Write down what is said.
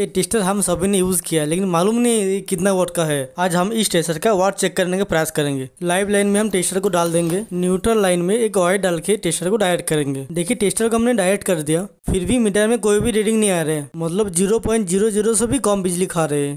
ये टेस्टर हम सभी ने यूज़ किया लेकिन मालूम नहीं कितना वाट का है आज हम इस टेस्टर का वाट चेक करने का प्रयास करेंगे लाइव लाइन में हम टेस्टर को डाल देंगे न्यूट्रल लाइन में एक ऑयल डाल के टेस्टर को डायरेक्ट करेंगे देखिए टेस्टर को हमने डायरेक्ट कर दिया फिर भी मीटर में कोई भी रीडिंग नहीं आ रहे मतलब जीरो पॉइंट जीरो जीरो से भी कम बिजली खा रहे है